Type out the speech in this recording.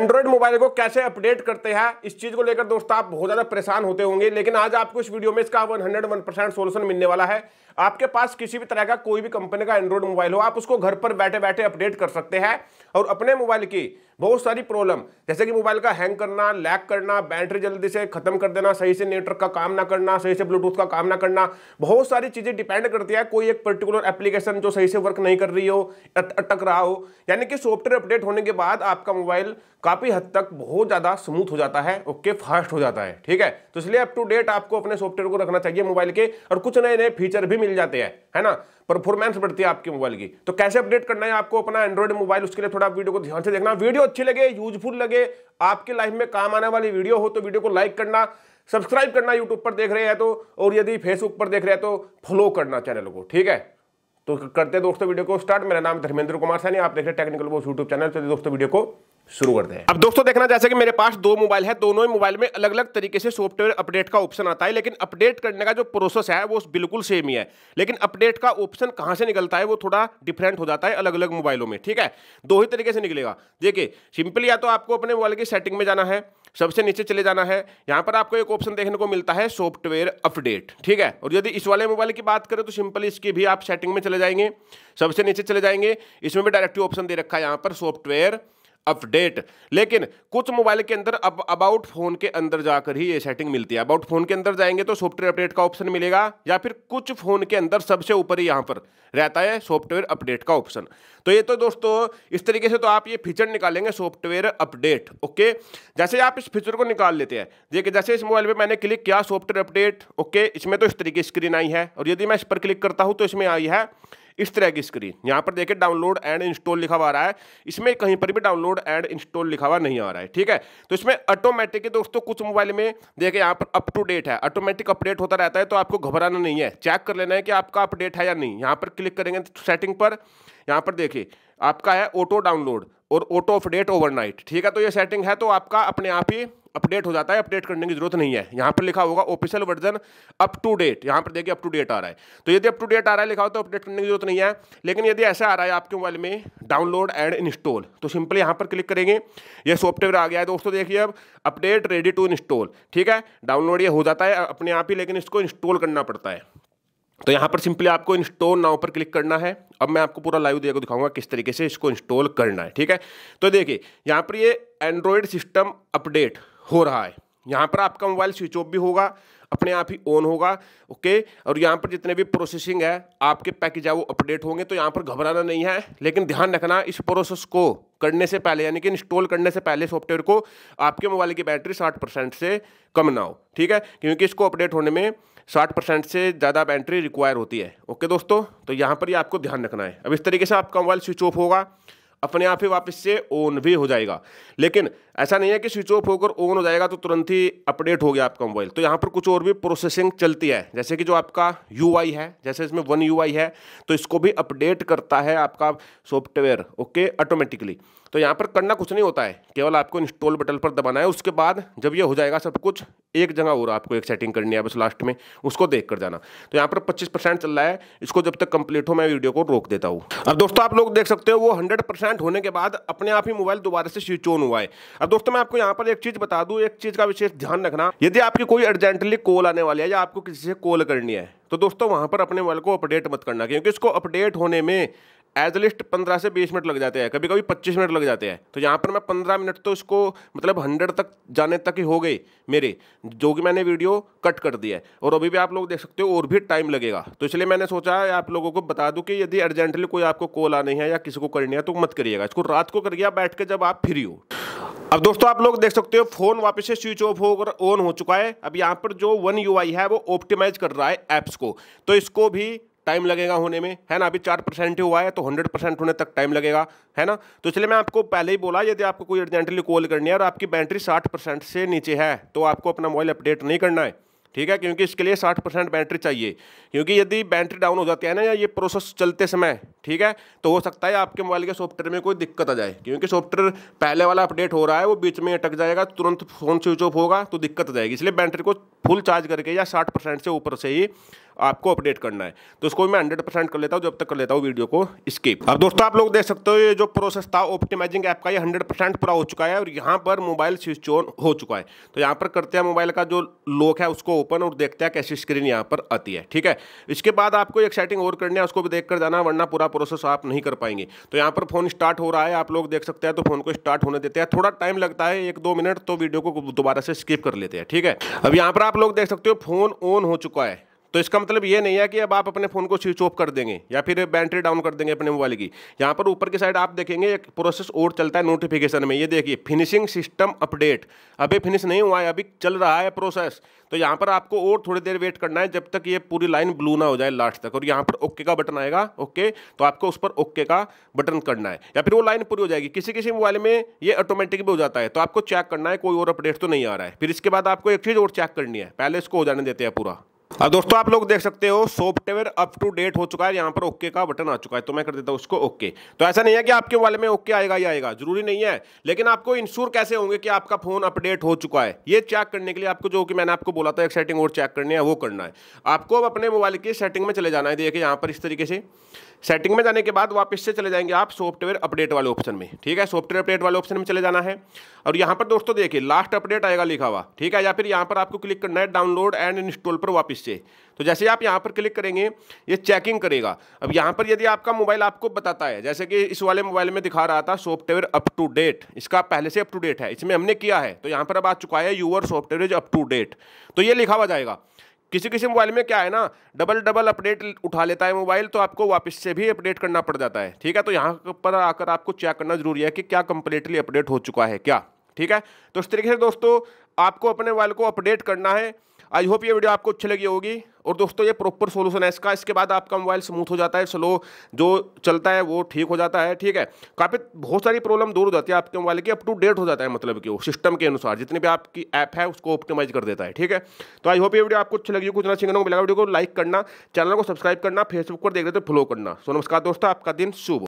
Android mobile को कैसे update करते हैं इस चीज को लेकर दोस्तों आप बहुत ज्यादा परेशान होते होंगे लेकिन आज आपको इस वीडियो में इसका 101 परसेंट सोल्यूशन मिलने वाला है आपके पास किसी भी तरह का कोई भी कंपनी का एंड्रॉइड मोबाइल हो आप उसको घर पर बैठे बैठे अपडेट कर सकते हैं और अपने मोबाइल की बहुत सारी प्रॉब्लम जैसे कि मोबाइल का हैंग करना लैग करना बैटरी जल्दी से खत्म कर देना सही से नेटवर्क का काम ना करना सही से ब्लूटूथ का काम ना करना बहुत सारी चीज़ें डिपेंड करती है कोई एक पर्टिकुलर एप्लीकेशन जो सही से वर्क नहीं कर रही हो अटक रहा हो यानी कि सॉफ्टवेयर अपडेट होने के बाद आपका मोबाइल काफ़ी हद तक बहुत ज़्यादा स्मूथ हो जाता है ओके फास्ट हो जाता है ठीक है तो इसलिए अप टू डेट आपको अपने सॉफ्टवेयर को रखना चाहिए मोबाइल के और कुछ नए नए फीचर भी मिल जाते हैं है ना परफॉर्मेंस बढ़ती है आपके मोबाइल की तो कैसे अपडेट करना है आपको अपना एंड्रॉइड मोबाइल उसके लिए थोड़ा वीडियो को ध्यान से देखना वीडियो अच्छी लगे यूजफुल लगे आपके लाइफ में काम आने वाली वीडियो हो तो वीडियो को लाइक करना सब्सक्राइब करना यूट्यूब पर देख रहे हैं तो और यदि फेसबुक पर देख रहे हैं तो फॉलो करना चैनल को ठीक है तो करते दोस्तों वीडियो को स्टार्ट मेरा नाम धर्मेंद्र कुमार सैनी आप देख रहे हैं टेक्निकल बोस यूट्यूब चैनल तो दोस्तों वीडियो को शुरू करते हैं अब दोस्तों देखना जैसे कि मेरे पास दो मोबाइल है दोनों ही मोबाइल में अलग अलग तरीके से सॉफ्टवेयर अपडेट का ऑप्शन आता है लेकिन अपडेट करने का जो प्रोसेस है वो बिल्कुल सेम ही है लेकिन अपडेट का ऑप्शन कहाँ से निकलता है वो थोड़ा डिफरेंट हो जाता है अलग अलग मोबाइलों में ठीक है दो ही तरीके से निकलेगा देखिए सिंपल या तो आपको अपने मोबाइल की सेटिंग में जाना है सबसे नीचे चले जाना है यहाँ पर आपको एक ऑप्शन देखने को मिलता है सॉफ्टवेयर अपडेट ठीक है और यदि इस वाले मोबाइल की बात करें तो सिंपल इसकी भी आप सेटिंग में चले जाएंगे सबसे नीचे चले जाएंगे इसमें भी डायरेक्टिव ऑप्शन दे रखा है यहाँ पर सॉफ्टवेयर अपडेट लेकिन कुछ मोबाइल के अंदर अब अबाउट फोन के अंदर जाकर ही ये सेटिंग मिलती है अबाउट फोन के अंदर जाएंगे तो सॉफ्टवेयर अपडेट का ऑप्शन मिलेगा या फिर कुछ फोन के अंदर सबसे ऊपर ही यहाँ पर रहता है सॉफ्टवेयर अपडेट का ऑप्शन तो ये तो दोस्तों इस तरीके से तो आप ये फीचर निकालेंगे सॉफ्टवेयर अपडेट ओके जैसे आप इस फीचर को निकाल लेते हैं देखिए जैसे इस मोबाइल पर मैंने क्लिक किया सॉफ्टवेयर अपडेट ओके इसमें तो इस तरीके स्क्रीन आई है और यदि मैं इस पर क्लिक करता हूँ तो इसमें आई है इस तरह की स्क्रीन यहाँ पर देखिए डाउनलोड एंड इंस्टॉल लिखा हुआ आ रहा है इसमें कहीं पर भी डाउनलोड एंड इंस्टॉल लिखा हुआ नहीं आ रहा है ठीक है तो इसमें ऑटोमेटिक दोस्तों कुछ मोबाइल में देखिए यहाँ पर अप टू डेट है ऑटोमेटिक अपडेट होता रहता है तो आपको घबराना नहीं है चेक कर लेना है कि आपका अपडेट है या नहीं यहाँ पर क्लिक करेंगे सेटिंग पर यहाँ पर देखिए आपका है ऑटो डाउनलोड और ऑटो अपडेट ओवरनाइट ठीक है तो ये सेटिंग है तो आपका अपने आप ही अपडेट हो जाता है अपडेट करने की जरूरत नहीं है यहाँ पर लिखा होगा official version up to date यहाँ पर देखिए अप टू डेट आ रहा है तो यदि अप टू डेट आ रहा है लिखा हो तो अपडेट करने की जरूरत नहीं है लेकिन यदि ऐसा आ रहा है आपके मोबाइल में डाउनलोड एंड इंस्टॉल तो सिंपली यहाँ पर क्लिक करेंगे ये सॉफ्टवेयर आ गया है दोस्तों देखिए अब अपडेट रेडी टू इंस्टॉल ठीक है डाउनलोड ये हो जाता है अपने आप ही लेकिन इसको इंस्टॉल करना पड़ता है तो यहाँ पर सिंपली आपको इंस्टॉल नाउ पर क्लिक करना है अब मैं आपको पूरा लाइव देखो दिखाऊंगा किस तरीके से इसको इंस्टॉल करना है ठीक है तो देखिए यहाँ पर ये एंड्रॉयड सिस्टम अपडेट हो रहा है यहाँ पर आपका मोबाइल स्विच ऑफ भी होगा अपने आप ही ऑन होगा ओके और यहाँ पर जितने भी प्रोसेसिंग है आपके पैकेज है वो अपडेट होंगे तो यहाँ पर घबराना नहीं है लेकिन ध्यान रखना इस प्रोसेस को करने से पहले यानी कि इंस्टॉल करने से पहले सॉफ्टवेयर को आपके मोबाइल की बैटरी साठ परसेंट से कम ना हो ठीक है क्योंकि इसको अपडेट होने में साठ परसेंट से ज़्यादा बैटरी रिक्वायर होती है ओके दोस्तों तो यहाँ पर ही आपको ध्यान रखना है अब इस तरीके से आपका मोबाइल स्विच ऑफ होगा अपने आप ही वापस से ऑन भी हो जाएगा लेकिन ऐसा नहीं है कि स्विच ऑफ होकर ऑन हो जाएगा तो तुरंत ही अपडेट हो गया आपका मोबाइल तो यहाँ पर कुछ और भी प्रोसेसिंग चलती है जैसे कि जो आपका यू है जैसे इसमें वन यू है तो इसको भी अपडेट करता है आपका सॉफ्टवेयर ओके ऑटोमेटिकली तो यहाँ पर करना कुछ नहीं होता है केवल आपको इंस्टॉल बटन पर दबाना है उसके बाद जब ये हो जाएगा सब कुछ एक जगह हो रहा आपको एक सेटिंग करनी है बस लास्ट में उसको देख कर जाना तो यहाँ पर 25 परसेंट चल रहा है इसको जब तक कंप्लीट हो मैं वीडियो को रोक देता हूँ अब दोस्तों आप लोग देख सकते हो वो हंड्रेड परसेंट होने के बाद अपने आप ही मोबाइल दोबारा से स्विच ऑन हुआ है अब दोस्तों मैं आपको यहाँ पर एक चीज़ बता दूँ एक चीज़ का विशेष ध्यान रखना यदि आपकी कोई अर्जेंटली कॉल आने वाली है या आपको किसी से कॉल करनी है तो दोस्तों वहां पर अपने मोबाइल को अपडेट मत करना क्योंकि इसको अपडेट होने में एज ए लिस्ट पंद्रह से बीस मिनट लग जाते हैं कभी कभी पच्चीस मिनट लग जाते हैं तो यहाँ पर मैं पंद्रह मिनट तो इसको मतलब हंड्रेड तक जाने तक ही हो गए मेरे जो कि मैंने वीडियो कट कर दिया है और अभी भी आप लोग देख सकते हो और भी टाइम लगेगा तो इसलिए मैंने सोचा है आप लोगों को बता दूँ कि यदि अर्जेंटली कोई आपको कॉल आनी है या किसी को करनी है तो मत करिएगा इसको रात को करिएगा बैठ के जब आप फ्री हो अब दोस्तों आप लोग देख सकते हो फोन वापस से स्विच ऑफ होकर ऑन हो चुका है अब यहाँ पर जो वन यू है वो ऑप्टिमाइज कर रहा है ऐप्स को तो इसको भी टाइम लगेगा होने में है ना अभी चार परसेंट ही हुआ है तो हंड्रेड परसेंट होने तक टाइम लगेगा है ना तो इसलिए मैं आपको पहले ही बोला यदि आपको कोई अर्जेंटली कॉल करनी है और आपकी बैटरी साठ परसेंट से नीचे है तो आपको अपना मोबाइल अपडेट नहीं करना है ठीक है क्योंकि इसके लिए साठ परसेंट बैटरी चाहिए क्योंकि यदि बैटरी डाउन हो जाती है ना या ये प्रोसेस चलते समय ठीक है तो हो सकता है आपके मोबाइल के सॉफ्टवेयर में कोई दिक्कत आ जाए क्योंकि सॉफ्टवेयर पहले वाला अपडेट हो रहा है वो बीच में अटक जाएगा तुरंत फ़ोन स्विच ऑफ होगा तो दिक्कत आ जाएगी इसलिए बैटरी को फुल चार्ज करके या साठ परसेंट से ऊपर से ही आपको अपडेट करना है तो उसको भी मैं हंड्रेड परसेंट कर लेता हूँ जब तक कर लेता हूँ वीडियो को स्किप अब दोस्तों आप लोग देख सकते हो ये जो प्रोसेस था ऑप्टिमाइजिंग ऐप का ये हंड्रेड परसेंट पूरा हो चुका है और यहाँ पर मोबाइल स्विच ऑन हो चुका है तो यहाँ पर करते हैं मोबाइल का जो लॉक है उसको ओपन और देखते हैं कैसी स्क्रीन यहाँ पर आती है ठीक है इसके बाद आपको एक सेटिंग और करनी है उसको भी देख कर जाना वरना पूरा प्रोसेस आप नहीं कर पाएंगे तो यहाँ पर फोन स्टार्ट हो रहा है आप लोग देख सकते हैं तो फोन को स्टार्ट होने देते हैं थोड़ा टाइम लगता है एक दो मिनट तो वीडियो को दोबारा से स्किप कर लेते हैं ठीक है अब यहाँ पर आप लोग देख सकते हो फोन ऑन हो चुका है तो इसका मतलब ये नहीं है कि अब आप अपने फ़ोन को स्विच ऑफ कर देंगे या फिर बैटरी डाउन कर देंगे अपने मोबाइल की यहाँ पर ऊपर की साइड आप देखेंगे एक प्रोसेस और चलता है नोटिफिकेशन में ये देखिए फिनिशिंग सिस्टम अपडेट अभी फिनिश नहीं हुआ है अभी चल रहा है प्रोसेस तो यहाँ पर आपको और थोड़ी देर वेट करना है जब तक ये पूरी लाइन ब्लू ना हो जाए लास्ट तक और यहाँ पर ओके का बटन आएगा ओके तो आपको उस पर ओके का बटन करना है या फिर वो लाइन पूरी हो जाएगी किसी किसी मोबाइल में ये ऑटोमेटिक भी हो जाता है तो आपको चेक करना है कोई और अपडेट तो नहीं आ रहा है फिर इसके बाद आपको एक चीज़ और चेक करनी है पहले इसको हो जाने देते हैं पूरा अब दोस्तों आप लोग देख सकते हो सॉफ्टवेयर अप टू डेट हो चुका है यहाँ पर ओके का बटन आ चुका है तो मैं कर देता हूँ उसको ओके तो ऐसा नहीं है कि आपके वाले में ओके आएगा या आएगा जरूरी नहीं है लेकिन आपको इंश्योर कैसे होंगे कि आपका फोन अपडेट हो चुका है ये चेक करने के लिए आपको जो कि मैंने आपको बोला था एक सेटिंग और चेक करनी है वो करना है आपको अब अपने मोबाइल की सेटिंग में चले जाना है देखिए यहाँ पर इस तरीके से सेटिंग में जाने के बाद वापस से चले जाएंगे आप सॉफ्टवेयर अपडेट वाले ऑप्शन में ठीक है सॉफ्टवेयर अपडेट वाले ऑप्शन में चले जाना है और यहाँ पर दोस्तों देखिए लास्ट अपडेट आएगा लिखा हुआ ठीक है या फिर यहाँ पर आपको क्लिक करना है डाउनलोड एंड इंस्टॉल पर वापस से तो जैसे आप यहाँ पर क्लिक करेंगे ये चेकिंग करेगा अब यहाँ पर यदि आपका मोबाइल आपको बताता है जैसे कि इस वाले मोबाइल में दिखा रहा था सॉफ्टवेयर अप टू डेट इसका पहले से अप टू डेट है इसमें हमने किया है तो यहाँ पर अब आ चुका है your software is up to date तो ये लिखा हुआ जाएगा किसी किसी मोबाइल में क्या है ना डबल डबल अपडेट उठा लेता है मोबाइल तो आपको वापस से भी अपडेट करना पड़ जाता है ठीक है तो यहाँ पर आकर आपको चेक करना जरूरी है कि क्या कंप्लीटली अपडेट हो चुका है क्या ठीक है तो इस तरीके से दोस्तों आपको अपने मोबाइल को अपडेट करना है आई होप ये वीडियो आपको अच्छी लगी होगी और दोस्तों ये प्रॉपर सोल्यूशन है इसका इसके बाद आपका मोबाइल स्मूथ हो जाता है स्लो जो चलता है वो ठीक हो जाता है ठीक है काफ़ी बहुत सारी प्रॉब्लम दूर हो जाती है आपके मोबाइल की अप टू डेट हो जाता है मतलब कि वो सिस्टम के अनुसार जितनी भी आपकी ऐप है उसको ऑप्टिमाइज कर देता है ठीक है तो आई होप ये वीडियो आपको अच्छी लगी कुछ ना सीखने को वीडियो को लाइक करना चैनल को सब्सक्राइब करना फेसबुक पर देख रहे थे फॉलो करना सो नमस्कार दोस्तों आपका दिन शुभ